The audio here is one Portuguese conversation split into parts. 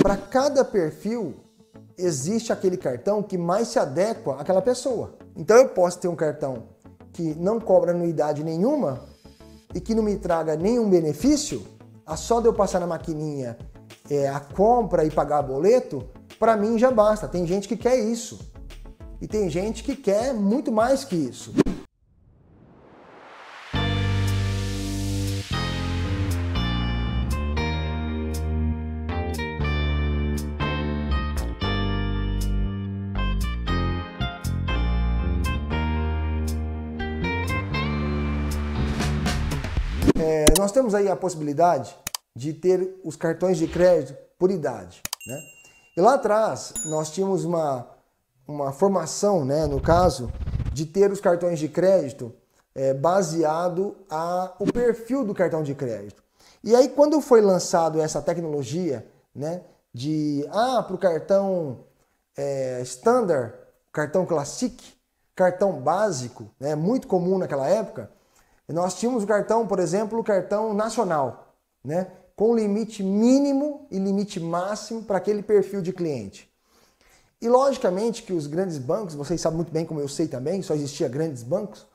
Para cada perfil, existe aquele cartão que mais se adequa àquela pessoa. Então eu posso ter um cartão que não cobra anuidade nenhuma e que não me traga nenhum benefício, a só de eu passar na maquininha é, a compra e pagar boleto, para mim já basta. Tem gente que quer isso. E tem gente que quer muito mais que isso. É, nós temos aí a possibilidade de ter os cartões de crédito por idade. Né? E lá atrás, nós tínhamos uma, uma formação, né, no caso, de ter os cartões de crédito é, baseado a o perfil do cartão de crédito. E aí, quando foi lançado essa tecnologia, né, de ah, para o cartão é, standard, cartão classic, cartão básico, né, muito comum naquela época, nós tínhamos o cartão, por exemplo, o cartão nacional, né? com limite mínimo e limite máximo para aquele perfil de cliente. E logicamente que os grandes bancos, vocês sabem muito bem como eu sei também, só existia grandes bancos,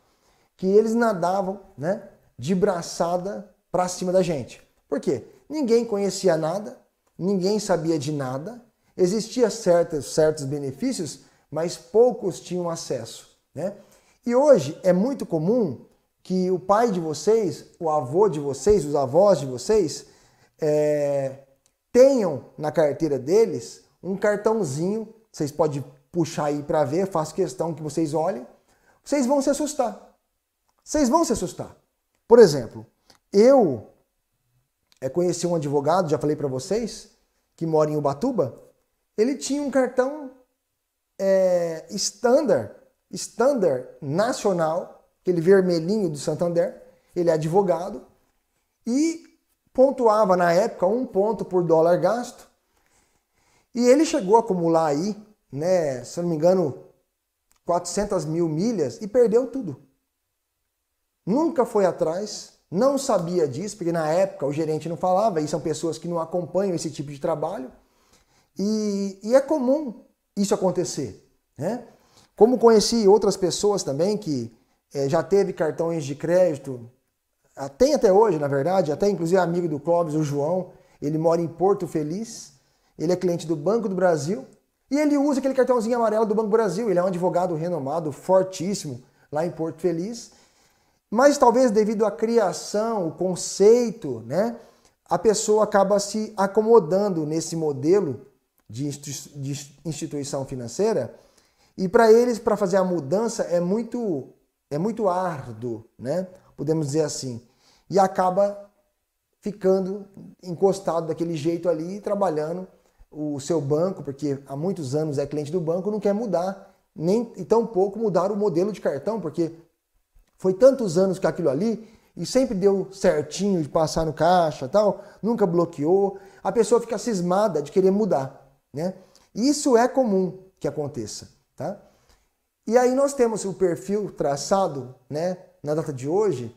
que eles nadavam né, de braçada para cima da gente. Por quê? Ninguém conhecia nada, ninguém sabia de nada, existia certos, certos benefícios, mas poucos tinham acesso. Né? E hoje é muito comum que o pai de vocês, o avô de vocês, os avós de vocês, é, tenham na carteira deles um cartãozinho, vocês podem puxar aí para ver, faço questão que vocês olhem, vocês vão se assustar. Vocês vão se assustar. Por exemplo, eu é, conheci um advogado, já falei para vocês, que mora em Ubatuba, ele tinha um cartão estándar, é, standard, standard nacional aquele vermelhinho do Santander, ele é advogado, e pontuava na época um ponto por dólar gasto, e ele chegou a acumular aí, né, se não me engano, 400 mil milhas e perdeu tudo. Nunca foi atrás, não sabia disso, porque na época o gerente não falava, e são pessoas que não acompanham esse tipo de trabalho. E, e é comum isso acontecer. Né? Como conheci outras pessoas também que é, já teve cartões de crédito, ah, tem até hoje, na verdade, até inclusive amigo do Clóvis, o João, ele mora em Porto Feliz, ele é cliente do Banco do Brasil e ele usa aquele cartãozinho amarelo do Banco do Brasil. Ele é um advogado renomado, fortíssimo, lá em Porto Feliz. Mas talvez devido à criação, o conceito, né, a pessoa acaba se acomodando nesse modelo de instituição financeira. E para eles, para fazer a mudança, é muito é muito árduo, né? Podemos dizer assim. E acaba ficando encostado daquele jeito ali, trabalhando o seu banco, porque há muitos anos é cliente do banco, não quer mudar, nem e tampouco pouco mudar o modelo de cartão, porque foi tantos anos que aquilo ali e sempre deu certinho de passar no caixa, tal, nunca bloqueou. A pessoa fica cismada de querer mudar, né? Isso é comum que aconteça, tá? E aí nós temos o perfil traçado né, na data de hoje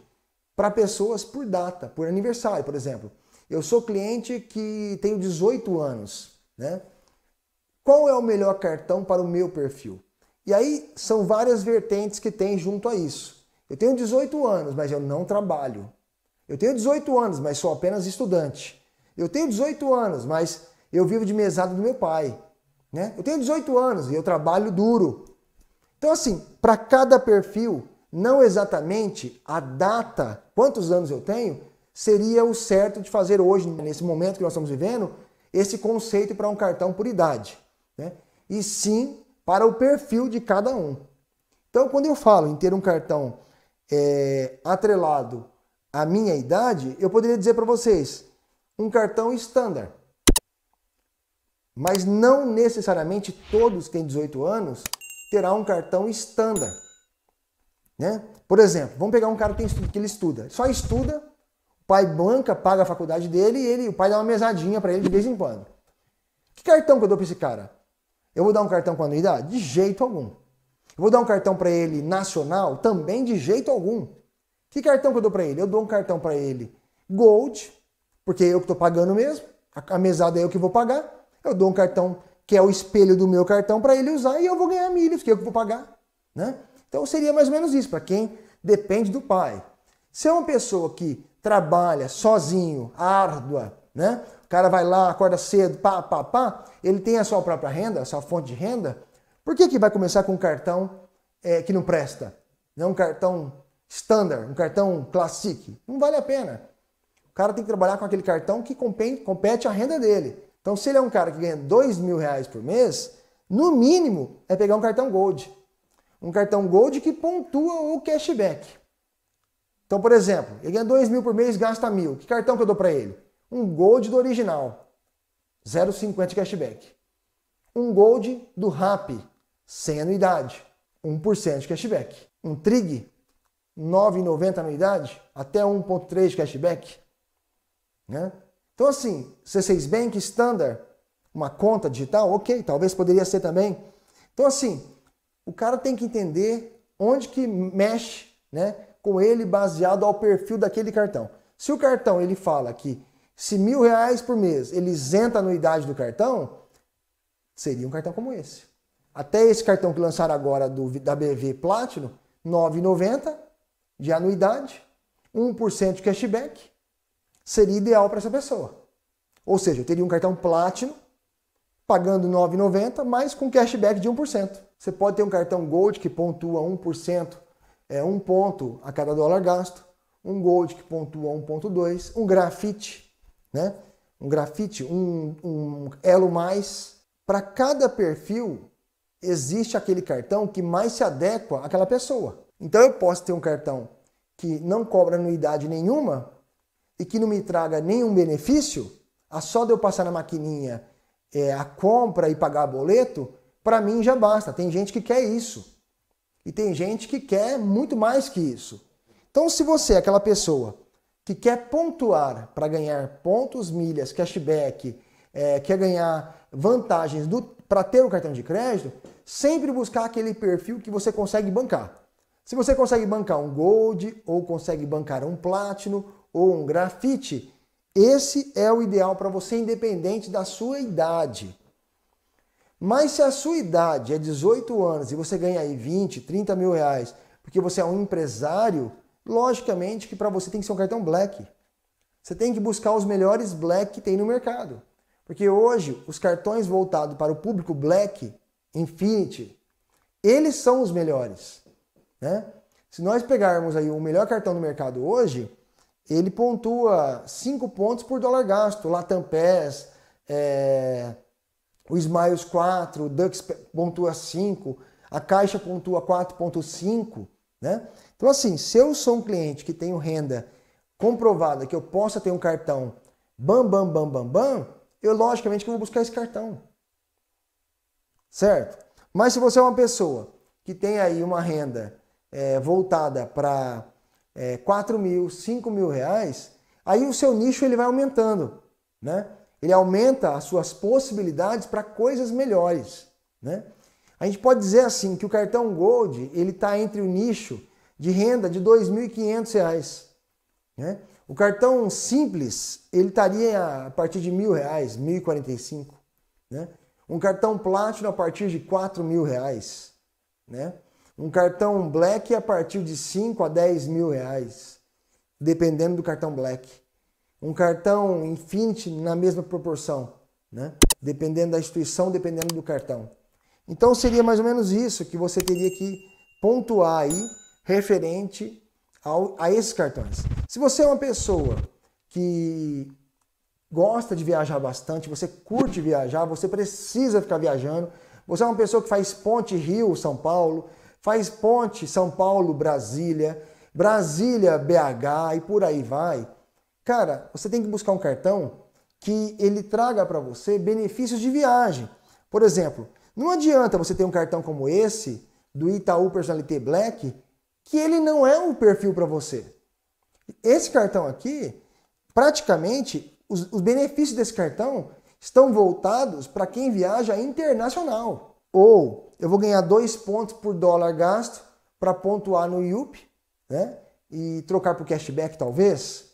para pessoas por data, por aniversário, por exemplo. Eu sou cliente que tenho 18 anos, né? Qual é o melhor cartão para o meu perfil? E aí são várias vertentes que tem junto a isso. Eu tenho 18 anos, mas eu não trabalho. Eu tenho 18 anos, mas sou apenas estudante. Eu tenho 18 anos, mas eu vivo de mesada do meu pai. Né? Eu tenho 18 anos e eu trabalho duro. Então, assim, para cada perfil, não exatamente a data, quantos anos eu tenho, seria o certo de fazer hoje, nesse momento que nós estamos vivendo, esse conceito para um cartão por idade. Né? E sim para o perfil de cada um. Então, quando eu falo em ter um cartão é, atrelado à minha idade, eu poderia dizer para vocês um cartão estándar. Mas não necessariamente todos que têm 18 anos terá um cartão estándar, Né? Por exemplo, vamos pegar um cara que, que ele estuda, só estuda, o pai banca, paga a faculdade dele e ele, o pai dá uma mesadinha para ele de vez em quando. Que cartão que eu dou para esse cara? Eu vou dar um cartão com anuidade? De jeito algum. Eu vou dar um cartão para ele nacional? Também de jeito algum. Que cartão que eu dou para ele? Eu dou um cartão para ele Gold, porque é eu que estou pagando mesmo, a mesada é eu que vou pagar. Eu dou um cartão que é o espelho do meu cartão para ele usar e eu vou ganhar milhos, é que eu vou pagar, né? Então seria mais ou menos isso para quem depende do pai. Se é uma pessoa que trabalha sozinho, árdua, né? O cara vai lá, acorda cedo, pá, pá, pá, ele tem a sua própria renda, a sua fonte de renda, por que, que vai começar com um cartão é, que não presta? Não né? um cartão standard, um cartão classic? Não vale a pena. O cara tem que trabalhar com aquele cartão que compete a renda dele. Então, se ele é um cara que ganha dois mil reais por mês, no mínimo é pegar um cartão Gold. Um cartão Gold que pontua o cashback. Então, por exemplo, ele ganha dois mil por mês, gasta mil. Que cartão que eu dou para ele? Um Gold do original, 0,50 cashback. Um Gold do RAP, sem anuidade, 1% de cashback. Um TRIG, 9,90 anuidade, até 1,3 de cashback. Né? Então, assim, C6 Bank Standard, uma conta digital, ok, talvez poderia ser também. Então, assim, o cara tem que entender onde que mexe né, com ele baseado ao perfil daquele cartão. Se o cartão ele fala que se mil reais por mês ele isenta a anuidade do cartão, seria um cartão como esse. Até esse cartão que lançaram agora do, da BV Platinum, 9,90 de anuidade, 1% de cashback, seria ideal para essa pessoa. Ou seja, eu teria um cartão Platinum, pagando 9,90, mas com cashback de 1%. Você pode ter um cartão Gold que pontua 1%, é um ponto a cada dólar gasto, um Gold que pontua 1.2, um Grafite, né? um Grafite, um, um Elo+. mais. Para cada perfil, existe aquele cartão que mais se adequa àquela pessoa. Então eu posso ter um cartão que não cobra anuidade nenhuma e que não me traga nenhum benefício, a só de eu passar na maquininha é, a compra e pagar boleto, para mim já basta. Tem gente que quer isso. E tem gente que quer muito mais que isso. Então, se você é aquela pessoa que quer pontuar para ganhar pontos, milhas, cashback, é, quer ganhar vantagens para ter o cartão de crédito, sempre buscar aquele perfil que você consegue bancar. Se você consegue bancar um Gold, ou consegue bancar um Platinum, ou um grafite, esse é o ideal para você, independente da sua idade. Mas se a sua idade é 18 anos e você ganha aí 20, 30 mil reais, porque você é um empresário, logicamente que para você tem que ser um cartão black. Você tem que buscar os melhores black que tem no mercado. Porque hoje, os cartões voltados para o público black, Infinity, eles são os melhores. Né? Se nós pegarmos aí o melhor cartão do mercado hoje, ele pontua 5 pontos por dólar gasto. Latam Pass, é, o Smiles 4, o Dux pontua 5, a Caixa pontua 4.5, né? Então assim, se eu sou um cliente que tenho renda comprovada, que eu possa ter um cartão bam, bam, bam, bam, bam, eu logicamente que vou buscar esse cartão. Certo? Mas se você é uma pessoa que tem aí uma renda é, voltada para é, 4 mil, 5 mil reais, aí o seu nicho ele vai aumentando, né? Ele aumenta as suas possibilidades para coisas melhores, né? A gente pode dizer assim que o cartão Gold ele está entre o nicho de renda de R$ reais, né? O cartão simples ele estaria a partir de mil reais, 1.045, né? Um cartão Platinum a partir de 4 mil reais, né? Um cartão black a partir de 5 a 10 mil reais, dependendo do cartão black. Um cartão Infinity na mesma proporção, né? dependendo da instituição, dependendo do cartão. Então seria mais ou menos isso que você teria que pontuar aí referente ao, a esses cartões. Se você é uma pessoa que gosta de viajar bastante, você curte viajar, você precisa ficar viajando, você é uma pessoa que faz ponte Rio, São Paulo, Faz ponte São Paulo, Brasília, Brasília, BH e por aí vai. Cara, você tem que buscar um cartão que ele traga para você benefícios de viagem. Por exemplo, não adianta você ter um cartão como esse do Itaú Personalité Black que ele não é um perfil para você. Esse cartão aqui, praticamente, os, os benefícios desse cartão estão voltados para quem viaja internacional ou eu vou ganhar dois pontos por dólar gasto para pontuar no IUP, né? E trocar por cashback talvez.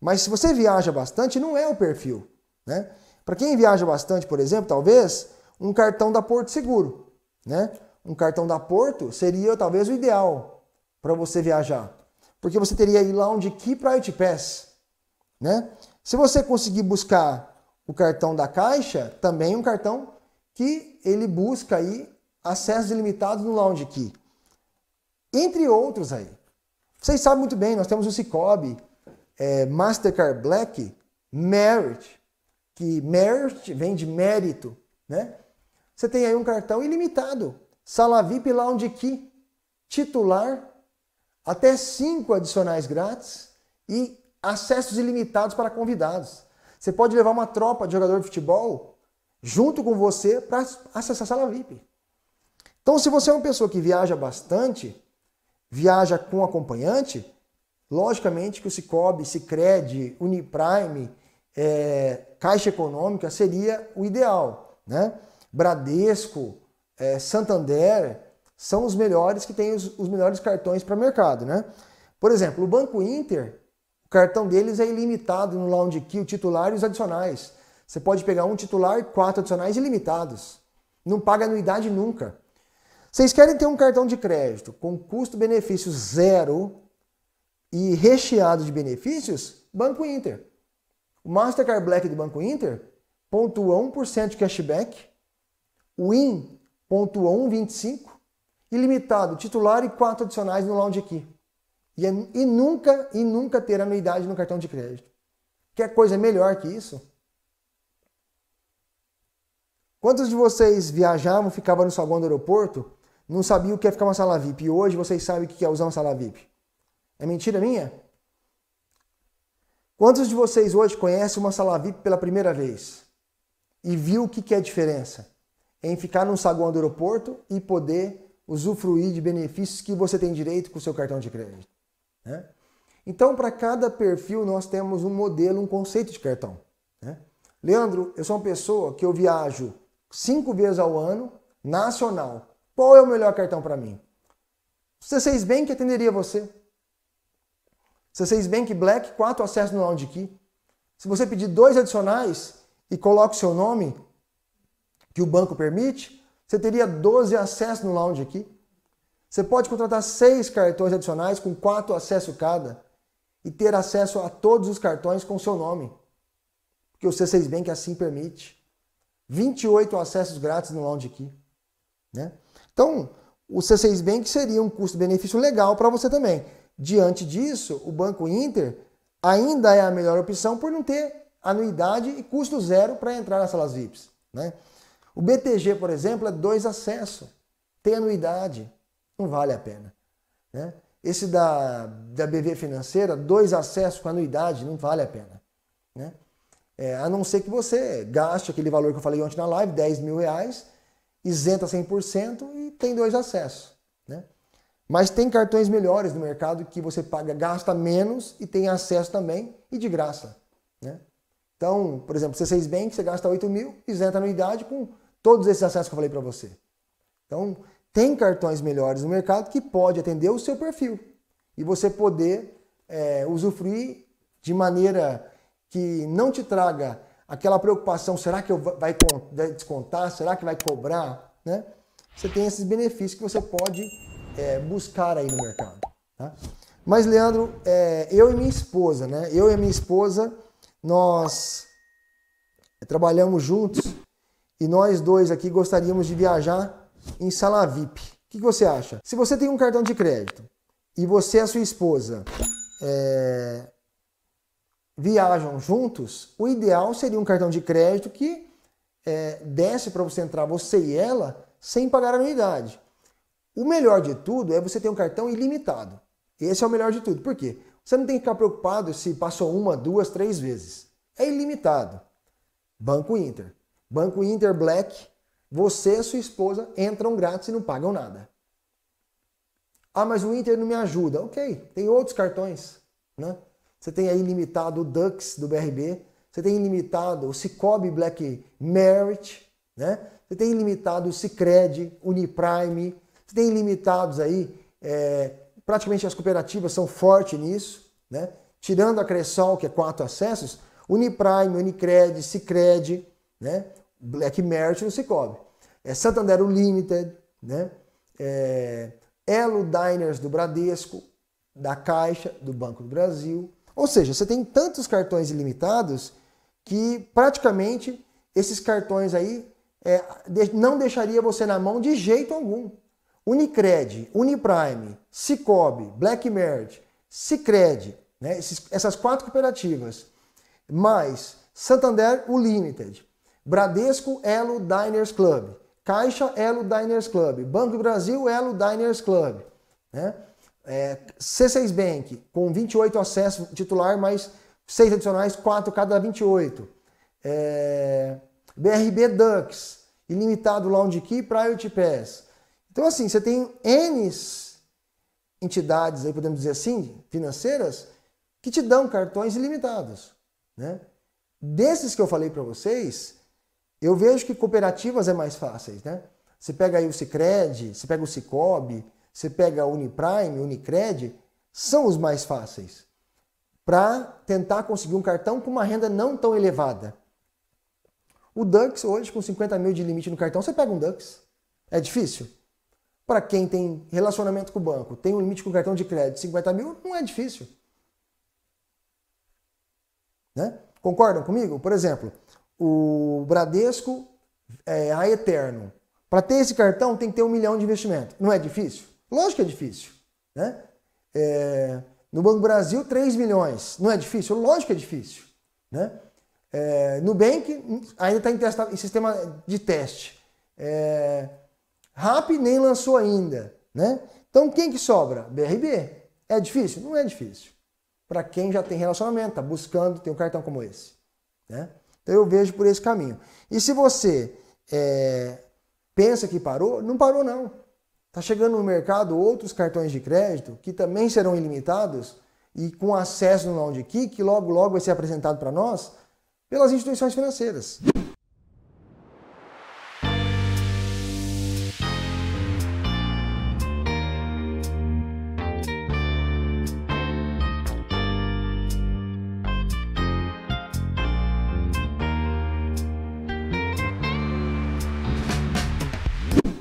Mas se você viaja bastante, não é o perfil, né? Para quem viaja bastante, por exemplo, talvez um cartão da Porto Seguro, né? Um cartão da Porto seria talvez o ideal para você viajar, porque você teria aí lounge para private pass, né? Se você conseguir buscar o cartão da Caixa, também um cartão que ele busca aí acessos ilimitados no Lounge Key. Entre outros aí. Vocês sabem muito bem, nós temos o Cicobi, é, Mastercard Black, Merit, que Merit vem de mérito, né? Você tem aí um cartão ilimitado, Sala VIP Lounge Key, titular, até cinco adicionais grátis e acessos ilimitados para convidados. Você pode levar uma tropa de jogador de futebol junto com você para acessar a sala VIP. Então, se você é uma pessoa que viaja bastante, viaja com acompanhante, logicamente que o Cicobi, Cicred, Uniprime, é, Caixa Econômica seria o ideal. Né? Bradesco, é, Santander são os melhores que têm os, os melhores cartões para mercado. Né? Por exemplo, o Banco Inter, o cartão deles é ilimitado no Lounge Key, o titular e os adicionais. Você pode pegar um titular, e quatro adicionais ilimitados. Não paga anuidade nunca. Vocês querem ter um cartão de crédito com custo-benefício zero e recheado de benefícios? Banco Inter. O Mastercard Black do Banco Inter pontua 1% de cashback, o IN pontua 1,25% ilimitado, titular e quatro adicionais no lounge aqui. E, é e nunca, e nunca ter anuidade no cartão de crédito. Quer coisa melhor que isso? Quantos de vocês viajavam, ficavam no saguão do aeroporto não sabia o que é ficar uma sala VIP. E hoje vocês sabem o que é usar uma sala VIP. É mentira minha? Quantos de vocês hoje conhecem uma sala VIP pela primeira vez? E viu o que é a diferença? Em ficar num saguão do aeroporto e poder usufruir de benefícios que você tem direito com o seu cartão de crédito. Né? Então, para cada perfil, nós temos um modelo, um conceito de cartão. Né? Leandro, eu sou uma pessoa que eu viajo cinco vezes ao ano, nacional, qual é o melhor cartão para mim? C6 Bank atenderia você. C6 Bank Black, 4 acessos no lounge Key. Se você pedir dois adicionais e coloca o seu nome, que o banco permite, você teria 12 acessos no lounge aqui. Você pode contratar seis cartões adicionais com quatro acessos cada e ter acesso a todos os cartões com seu nome, porque o C6 Bank assim permite. 28 acessos grátis no lounge aqui, né? Então, o C6 Bank seria um custo-benefício legal para você também. Diante disso, o Banco Inter ainda é a melhor opção por não ter anuidade e custo zero para entrar nas salas VIPs. Né? O BTG, por exemplo, é dois acessos, tem anuidade, não vale a pena. Né? Esse da, da BV Financeira, dois acessos com anuidade, não vale a pena. Né? É, a não ser que você gaste aquele valor que eu falei ontem na live, 10 mil reais, isenta 100% e tem dois acessos. Né? Mas tem cartões melhores no mercado que você paga, gasta menos e tem acesso também e de graça. Né? Então, por exemplo, C6 Bank, você gasta 8 mil, isenta anuidade com todos esses acessos que eu falei para você. Então, tem cartões melhores no mercado que pode atender o seu perfil e você poder é, usufruir de maneira que não te traga aquela preocupação, será que eu vai descontar? Será que vai cobrar? Né? Você tem esses benefícios que você pode é, buscar aí no mercado. Tá? Mas, Leandro, é, eu e minha esposa, né? Eu e minha esposa, nós é, trabalhamos juntos e nós dois aqui gostaríamos de viajar em sala VIP. O que, que você acha? Se você tem um cartão de crédito e você e a sua esposa é, viajam juntos, o ideal seria um cartão de crédito que é, desse para você entrar, você e ela, sem pagar anuidade. O melhor de tudo é você ter um cartão ilimitado. Esse é o melhor de tudo. Por quê? Você não tem que ficar preocupado se passou uma, duas, três vezes. É ilimitado. Banco Inter. Banco Inter Black, você e sua esposa entram grátis e não pagam nada. Ah, mas o Inter não me ajuda. Ok, tem outros cartões, né? Você tem aí limitado o Dux do BRB, você tem limitado o Cicobi Black Merit, né? Você tem limitado o Cicred, Uniprime, você tem limitados aí, é, praticamente as cooperativas são fortes nisso, né? Tirando a Cressol, que é quatro acessos, Uniprime, Unicred, Cicred, né? Black Merit no Cicobi. É Santander Limited, né? É, Elo Diners do Bradesco, da Caixa, do Banco do Brasil, ou seja, você tem tantos cartões ilimitados que praticamente esses cartões aí é, não deixaria você na mão de jeito algum. Unicred, Uniprime, Cicobi, Black Merit, Cicred, né, esses, essas quatro cooperativas, mais Santander Unlimited, Bradesco Elo Diners Club, Caixa Elo Diners Club, Banco do Brasil Elo Diners Club, né? É, C6 Bank, com 28 acessos titular, mais 6 adicionais, 4 cada 28. É, BRB Dux, ilimitado Lounge Key, Priority Pass. Então, assim, você tem N entidades, aí podemos dizer assim, financeiras, que te dão cartões ilimitados. Né? Desses que eu falei para vocês, eu vejo que cooperativas é mais fáceis, né? Você pega aí o Cicred, você pega o Cicobi, você pega a Uniprime, Unicred, são os mais fáceis para tentar conseguir um cartão com uma renda não tão elevada. O Dux hoje, com 50 mil de limite no cartão, você pega um Dux. É difícil? Para quem tem relacionamento com o banco, tem um limite com o cartão de crédito, 50 mil, não é difícil. Né? Concordam comigo? Por exemplo, o Bradesco é a Eterno. Para ter esse cartão, tem que ter um milhão de investimento. Não é difícil? Lógico que é difícil. Né? É, no Banco Brasil, 3 milhões. Não é difícil? Lógico que é difícil. Né? É, Nubank ainda está em, em, sistema de teste. É, RAP nem lançou ainda. Né? Então quem que sobra? BRB. É difícil? Não é difícil. Para quem já tem relacionamento, está buscando, tem um cartão como esse. Né? Então eu vejo por esse caminho. E se você é, pensa que parou, não parou não. Está chegando no mercado outros cartões de crédito que também serão ilimitados e com acesso no Lounge Key, que logo logo vai ser apresentado para nós pelas instituições financeiras.